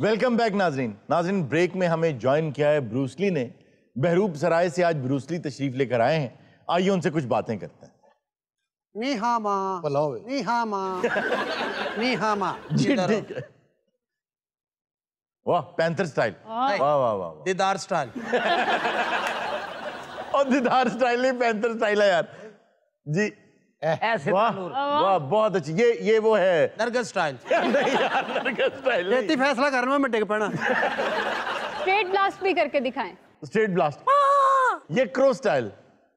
Welcome back नाजरीन नाजरीन break में हमें ज्वाइन किया है ब्रूसली ने बहरूप सराय से आज ब्रूसली तशरीफ लेकर आए हैं आइए उनसे कुछ बातें करते हैं हाँ हाँ हाँ वाह पैंथर स्टाइल वाह वाह वाह दीदार स्टाइल और दीदार स्टाइल नहीं पैंथर स्टाइल है यार जी ऐसे वाह बहुत अच्छी ये ये वो है नरगस स्टाइल नहीं यार नरगस फैसला करना मैं टिक पड़ा स्ट्रेट ब्लास्ट भी करके दिखाएं स्ट्रेट ब्लास्ट हाँ। ये क्रो स्टाइल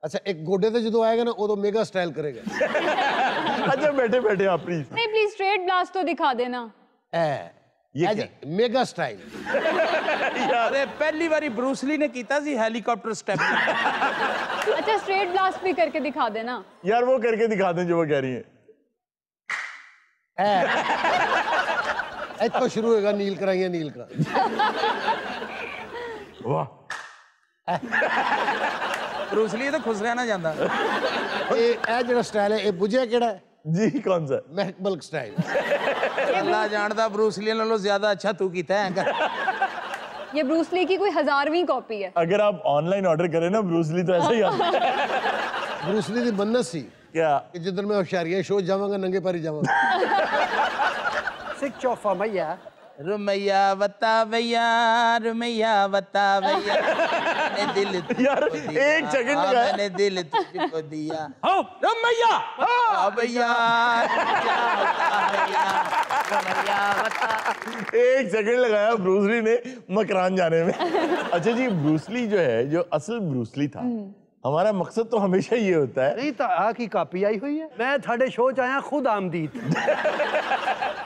अच्छा एक गोडे से जो आएगा ना वो तो मेगा स्टाइल करेगा अच्छा बैठे बैठे आप प्लीज नहीं प्लीज स्ट्रेट ब्लास्ट तो दिखा देना ए मेगा स्टाइल पहली बारी ब्रूसली ने कीता हेलीकॉप्टर स्टेप अच्छा स्ट्रेट ब्लास्ट भी करके दिखा देना यार वो करके दिखा दें जो वो कह रही है तो शुरू होगा नील कराइए नील करा वाह ब्रूसली तो खुश रहना चाहता ਇਹ स्टाइल है ਜੀ ਕੌਣ ਸਾ ਮਹਿਕਬਲ ਸਟਾਈਲ ਅੱਲਾ ਜਾਣਦਾ ਬਰੂਸ ਲੀ ਨਾਲੋਂ ਜ਼ਿਆਦਾ ਅੱਛਾ ਤੂੰ ਕੀਤਾ ਹੈ ये ब्रूस ली अच्छा की कोई हजारवीं कॉपी है अगर आप ऑनलाइन ऑर्डर करें ना ब्रूस ली तो ऐसे ही आता है ब्रूस ली की मन्नत सी क्या कि जिधर मैं होशियारियां शो जावांगा नंगे पर ही जावांगा सिक चौफा भैया रुमैया बता भैया रुमैया बता भैया मैंने दिल यार एक सेकंड लगा हाँ, मैंने दिल तुझको दिया हो रुमैया हां भैया एक सेकंड लगाया ब्रूसली ने मकरान जाने में अच्छा जी ब्रूसली जो है जो असल ब्रूसली था हम्म। हमारा मकसद तो हमेशा ये होता है नहीं तो आ की कापी आई हुई है मैं थोड़े शो च खुद आमदीद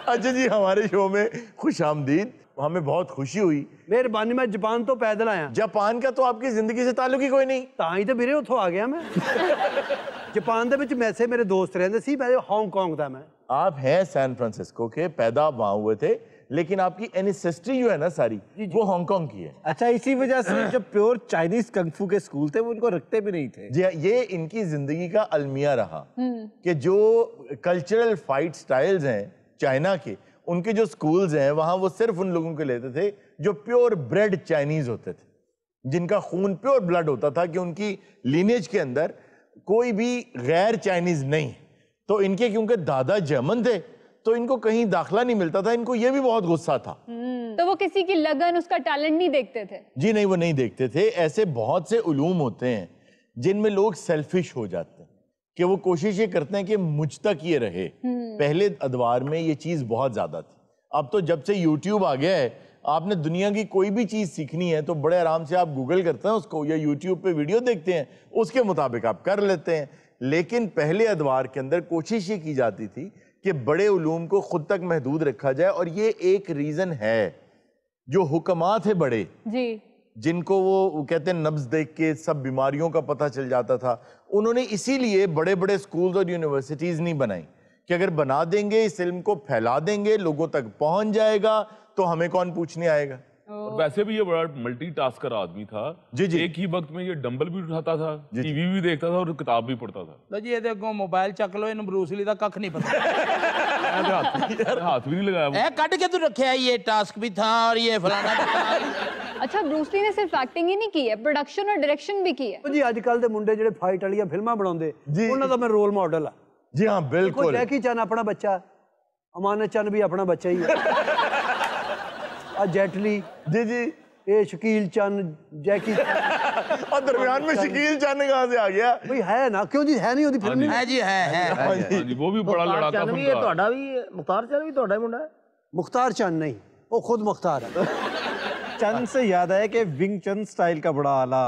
अच्छा जी हमारे शो में खुश आमदीद हमें बहुत खुशी हुई मेहरबानी मैं जापान तो पैदल आया जापान का तो आपकी जिंदगी से ताल्लुक ही कोई नहीं ता ही तो मेरे तो उतो आ गया मैं जापान ਦੇ ਵਿੱਚ ਮੈਸੇ ਮੇਰੇ ਦੋਸਤ ਰਹਿੰਦੇ ਸੀ ਮੈਂ ਹਾਂਗਕਾਂਗ आप हैं सैन फ्रांसिस्को के पैदा वहाँ हुए थे लेकिन आपकी एनिसेस्ट्री जो है ना सारी वो हांगकांग की है अच्छा इसी वजह से जो प्योर चाइनीज कंगफू के स्कूल थे वो उनको रखते भी नहीं थे जी ये इनकी जिंदगी का अलमिया रहा हम्म। कि जो कल्चरल फाइट स्टाइल्स हैं चाइना के उनके जो स्कूल्स हैं वहाँ वो सिर्फ उन लोगों के लेते थे जो प्योर ब्रेड चाइनीज होते थे जिनका खून प्योर ब्लड होता था कि उनकी लीनेज के अंदर कोई भी गैर चाइनीज नहीं तो इनके क्योंकि दादा जर्मन थे तो इनको कहीं दाखला नहीं मिलता था इनको ये भी बहुत गुस्सा था हम्म, तो वो किसी की लगन उसका टैलेंट नहीं देखते थे जी नहीं वो नहीं देखते थे ऐसे बहुत से उलूम होते हैं जिनमें लोग सेल्फिश हो जाते हैं कि वो कोशिश ये करते हैं कि मुझ तक ये रहे हम्म। पहले अदवार में ये चीज़ बहुत ज़्यादा थी अब तो जब से यूट्यूब आ गया है आपने दुनिया की कोई भी चीज़ सीखनी है तो बड़े आराम से आप गूगल करते हैं उसको या यूट्यूब पे वीडियो देखते हैं उसके मुताबिक आप कर लेते हैं लेकिन पहले अदवार के अंदर कोशिश ये की जाती थी कि बड़े उलूम को ख़ुद तक महदूद रखा जाए और ये एक रीज़न है जो हुक्मा थे बड़े जी जिनको वो कहते हैं नब्ज देख के सब बीमारियों का पता चल जाता था उन्होंने इसीलिए बड़े बड़े स्कूल्स और यूनिवर्सिटीज़ नहीं बनाई कि अगर बना देंगे इस इल्म को फैला देंगे लोगों तक पहुंच जाएगा तो हमें कौन पूछने आएगा और वैसे भी ये बड़ा मल्टी मल्टीटास्कर आदमी था जी जी एक ही वक्त में ये डंबल भी उठाता था टीवी भी देखता था और किताब भी पढ़ता था लो जी ये देखो मोबाइल चक लो इन ब्रूसली का कख नहीं पता हाथ भी नहीं लगाया कट के तू रखे ये टास्क भी था और ये फलाना ਅੱਛਾ ਬਰੂਸ ਲੀ ਨੇ ਸਿਰਫ ਐਕਟਿੰਗ ਹੀ ਨਹੀਂ ਕੀ ਹੈ ਪ੍ਰੋਡਕਸ਼ਨ ਔਰ ਡਾਇਰੈਕਸ਼ਨ ਵੀ ਕੀ ਹੈ ਜੀ ਅੱਜ ਕੱਲ ਦੇ ਮੁੰਡੇ ਜਿਹੜੇ ਫਾਈਟ ਵਾਲੀਆਂ ਫਿਲਮਾਂ ਬਣਾਉਂਦੇ ਉਹਨਾਂ ਦਾ ਮੈਂ ਰੋਲ ਮਾਡਲ ਆ ਜੀ ਹਾਂ ਬਿਲਕੁਲ ਜੈਕੀ ਚਨ ਆਪਣਾ ਬੱਚਾ ਅਮਾਨਤ ਚਨ ਵੀ ਆਪਣਾ ਬੱਚਾ ਹੀ जेटली जी जी ये शकील चंद जैकी और दरमियान में शकील चंद कहां से आ गया भाई है ना क्यों जी है नहीं ओदी फिल्म हाँ है जी है है हां हाँ जी वो भी बड़ा लड़ा था ये ਤੁਹਾਡਾ ਵੀ मुख्तार चंद भी तोड़ा मुंडा है मुख्तार चंद नहीं वो खुद मुख्तार है चंद से याद है कि विंग चंद स्टाइल का बड़ा आला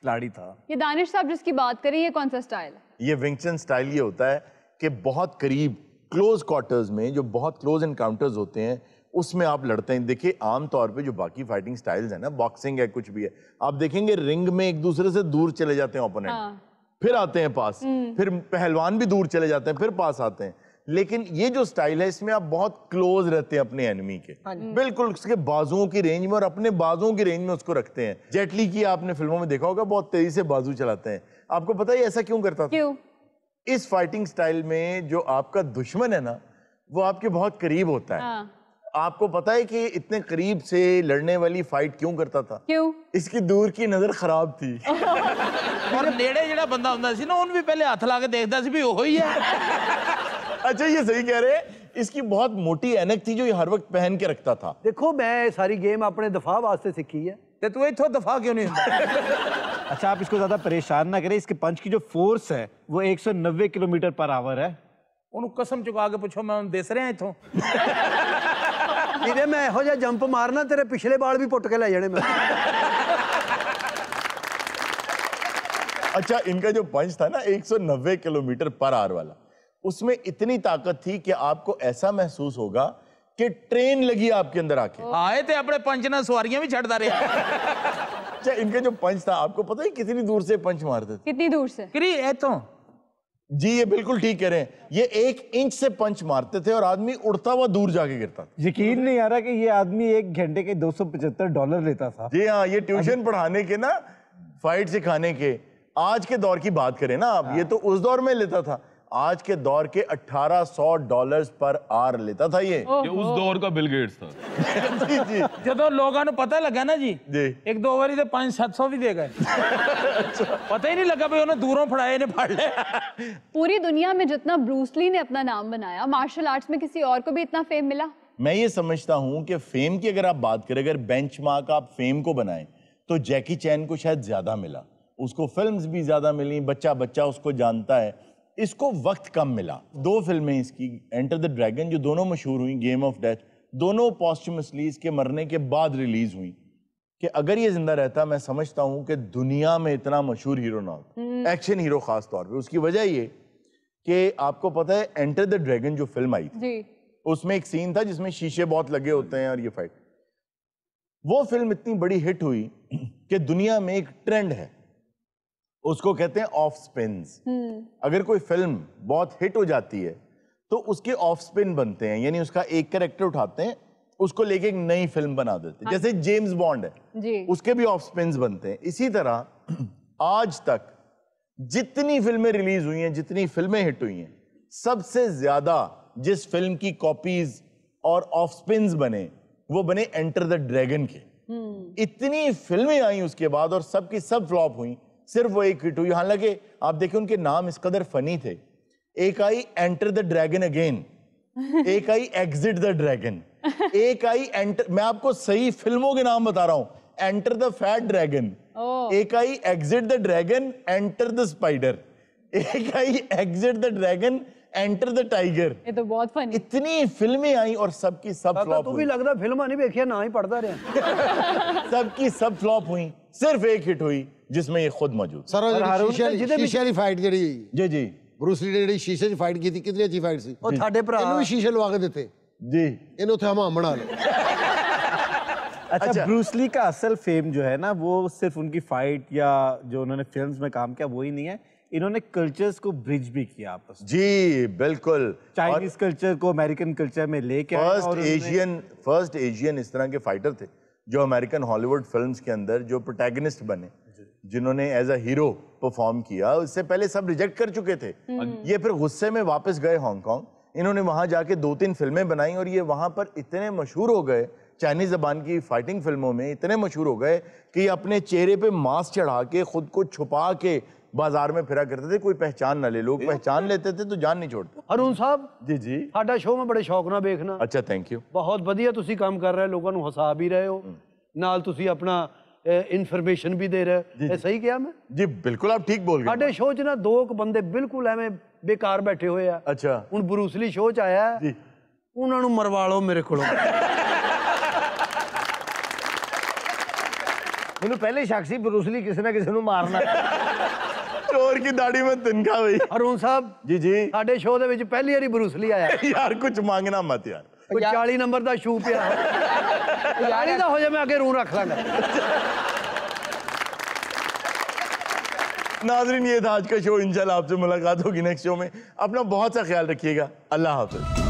खिलाड़ी था ये दानिश साहब जिसकी बात करें ये कौन सा स्टाइल ये विंग चंद स्टाइल ये होता है कि बहुत करीब क्लोज क्वार्टर्स में जो बहुत क्लोज इनकाउंटर्स होते हैं उसमें आप लड़ते हैं देखिए आमतौर पे जो बाकी फाइटिंग स्टाइल्स है ना बॉक्सिंग है कुछ भी है आप देखेंगे रिंग में एक दूसरे से दूर चले जाते हैं ओपोनेंट हाँ। फिर आते हैं पास हम्म। फिर पहलवान भी दूर चले जाते हैं फिर पास आते हैं लेकिन ये जो स्टाइल है इसमें आप बहुत क्लोज रहते हैं अपने एनिमी के हाँ बिल्कुल उसके बाजुओं की रेंज में और अपने बाजुओं की रेंज में उसको रखते हैं जेटली की आपने फिल्मों में देखा होगा बहुत तेजी से बाजू चलाते हैं आपको पता है ऐसा क्यों करता था इस फाइटिंग स्टाइल में जो आपका दुश्मन है ना वो आपके बहुत करीब होता है हाँ। आपको पता है कि इतने करीब से लड़ने वाली फाइट क्यों करता था क्यों इसकी दूर की नजर खराब थी और नेड़े ਜਿਹੜਾ बंदा ਹੁੰਦਾ ਸੀ ना उन भी पहले हाथ ਲਾ ਕੇ ਦੇਖਦਾ ਸੀ ਵੀ ਉਹੋ ਹੀ ਹੈ अच्छा ये सही कह रहे इसकी बहुत मोटी एनक थी जो ये हर वक्त पहन के रखता था देखो मैं सारी गेम अपने दफा वास्ते सीखी है ते तू इथों दफा क्यों नहीं अच्छा आप इसको ज्यादा परेशान ना करें इसके पंच की जो फोर्स है वो 190 किलोमीटर पर आवर है उन्होंने कसम चुका के पूछो मैं देस रहा इतों ਜਿਹਦੇ ਮੈਂ ਇਹੋ ਜਿਹਾ ਜੰਪ ਮਾਰਨਾ ਤੇਰੇ ਪਿਛਲੇ ਵਾਲ ਵੀ ਪੁੱਟ ਕੇ ਲੈ ਜਾਣੇ ਮੈਂ अच्छा इनका जो पंच था ना 190 किलोमीटर पर आर वाला उसमें इतनी ताकत थी कि आपको ऐसा महसूस होगा कि ट्रेन लगी आपके अंदर आके आए थे अपने पंच ना सवारियां भी छड़ता रहे अच्छा इनका जो पंच था आपको पता है कितनी दूर से पंच मारते थे कितनी दूर से करी ए तो जी ये बिल्कुल ठीक कह रहे हैं ये एक इंच से पंच मारते थे और आदमी उड़ता हुआ दूर जाके गिरता था यकीन नहीं आ रहा कि ये आदमी एक घंटे के पचहत्तर डॉलर लेता था जी हाँ ये ट्यूशन पढ़ाने के ना फाइट सिखाने के आज के दौर की बात करें ना आप ये तो उस दौर में लेता था आज के दौर के 1800 डॉलर्स ਡਾਲਰਸ ਪਰ ਆਰ ਲੈਤਾ ਥਾ ਇਹ ਉਸ ਦੌਰ ਦਾ ਬਿਲ ਗੇਟਸ ਥਾ ਜੀ ਜੀ ਜਦੋਂ ਲੋਕਾਂ ਨੂੰ ਪਤਾ ਲੱਗਾ ਨਾ ਜੀ ਇੱਕ ਦੋ ਵਾਰੀ ਤੇ 5-700 ਵੀ ਦੇ ਗਏ पता ही नहीं लगा भाई उन्हें दूरों फड़ाए ने फाड़ लिया पूरी दुनिया में जितना ब्रूसली ने अपना नाम बनाया मार्शल आर्ट्स में किसी और को भी इतना फेम मिला मैं ये समझता हूँ कि फेम की अगर आप बात करें अगर बेंचमार्क आप फेम को बनाए तो जैकी चैन को शायद ज़्यादा मिला उसको फिल्म्स भी ज़्यादा मिली बच्चा बच्चा उसको जानता है इसको वक्त कम मिला दो फिल्में इसकी एंटर द ड्रैगन जो दोनों मशहूर हुई गेम ऑफ डेथ दोनों पॉस्टमसली इसके मरने के बाद रिलीज हुई कि अगर ये जिंदा रहता मैं समझता हूँ कि दुनिया में इतना मशहूर हीरो ना होता एक्शन हीरो खास तौर पे उसकी वजह ये कि आपको पता है एंटर द ड्रैगन जो फिल्म आई थी उसमें एक सीन था जिसमें शीशे बहुत लगे होते हैं और ये फाइट वो फिल्म इतनी बड़ी हिट हुई कि दुनिया में एक ट्रेंड है उसको कहते हैं ऑफ स्पिन हम्म। अगर कोई फिल्म बहुत हिट हो जाती है तो उसके ऑफ स्पिन बनते हैं यानी उसका एक करेक्टर उठाते हैं उसको लेके एक नई फिल्म बना देते हैं हाँ। जैसे जेम्स बॉन्ड है जी। उसके भी ऑफ स्पिन बनते हैं इसी तरह आज तक जितनी फिल्में रिलीज हुई हैं जितनी फिल्में हिट हुई हैं सबसे ज्यादा जिस फिल्म की कॉपीज और ऑफ स्पिन बने वो बने एंटर द ड्रैगन के हम्म। इतनी फिल्में आई उसके बाद और सबकी सब फ्लॉप हुई सिर्फ वो एक टू हालांकि आप देखिए उनके नाम इस कदर फनी थे एक आई एंटर द ड्रैगन अगेन एक आई एग्जिट द ड्रैगन एक आई एंटर मैं आपको सही फिल्मों के नाम बता रहा हूं एंटर द फैट ड्रैगन एक आई Exit the Dragon Enter the Spider एक आई Exit the Dragon Enter the Tiger ये तो बहुत फनी इतनी फिल्में आई और सबकी सब फ्लॉप तू भी लगता फिल्म नहीं देखी ना ही पढ़ता रहे सबकी सब फ्लॉप हुई सिर्फ एक हिट हुई जिसमें ये खुद मौजूद सर फाइट जी जी ਜੀ ਬਰੂਸ ਲੀ ਜਿਹੜੀ ਸ਼ੀਸ਼ੇ 'ਚ ਫਾਈਟ ਕੀਤੀ ਕਿੰਨੀ ਅੱਛੀ ਫਾਈਟ ਸੀ ਉਹ ਤੁਹਾਡੇ ਭਰਾ ਇਹਨੂੰ ਵੀ ਸ਼ੀਸ਼ੇ ਲਵਾ ਕੇ ਦਿੱਤੇ ਜੀ ਇਹਨੂੰ ਉੱਥੇ ਹਮਾਮ ਬਣਾ ਲਓ अच्छा ब्रूस ली का असल फेम जो है ना वो सिर्फ उनकी फाइट या जो उन्होंने फिल्म्स में काम किया वो ही नहीं है इन्होंने कल्चर्स को ब्रिज भी किया आपस जी बिल्कुल चाइनीज कल्चर को अमेरिकन कल्चर में लेके फर्स्ट एशियन फर्स्ट एशियन इस तरह के फाइटर थे जो अमेरिकन हॉलीवुड फिल्म्स के अंदर जो प्रोटैगनिस्ट बने जिन्होंने एज अ हीरो परफॉर्म किया उससे पहले सब रिजेक्ट कर चुके थे हम्म। ये फिर गुस्से में वापस गए हांगकॉन्ग इन्होंने वहां जाके दो तीन फिल्में बनाई और ये वहां पर इतने मशहूर हो गए चाइनीज़ ज़बान की फ़ाइटिंग फिल्मों में इतने मशहूर हो गए कि अपने चेहरे पे मास्क चढ़ा के ख़ुद को छुपा के बाजार में फिरा करते थे कोई पहचान ना ले लोग पहचान लेते थे तो जान नहीं छोड़ते अरुण साहब जी जी ਸਾਡਾ शो में बड़े शौक ना देखना अच्छा थैंक यू बहुत ਵਧੀਆ ਤੁਸੀਂ ਕੰਮ ਕਰ ਰਹੇ ਹੋ ਲੋਕਾਂ ਨੂੰ भी रहे हो हम्म। नाल ਨਾਲ ਤੁਸੀਂ ਇਨਫੋਰਮੇਸ਼ਨ ਵੀ ਦੇ ਰਿਹਾ ਇਹ ਸਹੀ ਕਿਹਾ ਮੈਂ ਜੀ ਬਿਲਕੁਲ ਆਪ ਠੀਕ ਬੋਲ ਗਏ ਸਾਡੇ ਸ਼ੋਅ 'ਚ ਨਾ ਦੋ ਕੁ ਬੰਦੇ ਬਿਲਕੁਲ ਐਵੇਂ ਬੇਕਾਰ ਬੈਠੇ ਹੋਏ ਆ ਅੱਛਾ ਹੁਣ ਬਰੂਸਲੀ ਸ਼ੋਅ 'ਚ ਆਇਆ ਜੀ ਉਹਨਾਂ ਨੂੰ ਮਰਵਾ ਲਓ ਮੇਰੇ ਕੋਲੋਂ ਮੈਨੂੰ ਪਹਿਲੇ ਸ਼ੱਕ ਸੀ ਬਰੂਸਲੀ ਕਿਸੇ ਨਾ ਕਿਸੇ ਨੂੰ ਮਾਰਨਾ ਚੋਰ ਕੀ ਦਾੜੀ ਵਿੱਚ ਤਿੰਕਾ ਹੋਈ ਅਰੁਣ ਸਾਹਿਬ ਜੀ ਜੀ ਸਾਡੇ ਸ਼ੋਅ ਦੇ ਵਿੱਚ ਪਹਿਲੀ ਵਾਰੀ ਬਰੂਸਲੀ ਆਇਆ ਯਾਰ ਕੁਝ ਮੰਗਣਾ ਮਤ ਯਾਰ ਕੋਈ 40 ਨੰਬਰ ਦਾ ਸ਼ੂ ਪਿਆ ਯਾਰ ਇਹਦਾ ਹੋ ਜਾ ਮੈਂ ਅੱਗੇ ਰੂਹ ਰੱਖ ਲਾਂਗਾ नाजरीन ये था आज का शो इंशाल्लाह आपसे मुलाकात होगी नेक्स्ट शो में अपना बहुत सा ख्याल रखिएगा अल्लाह हाफिज़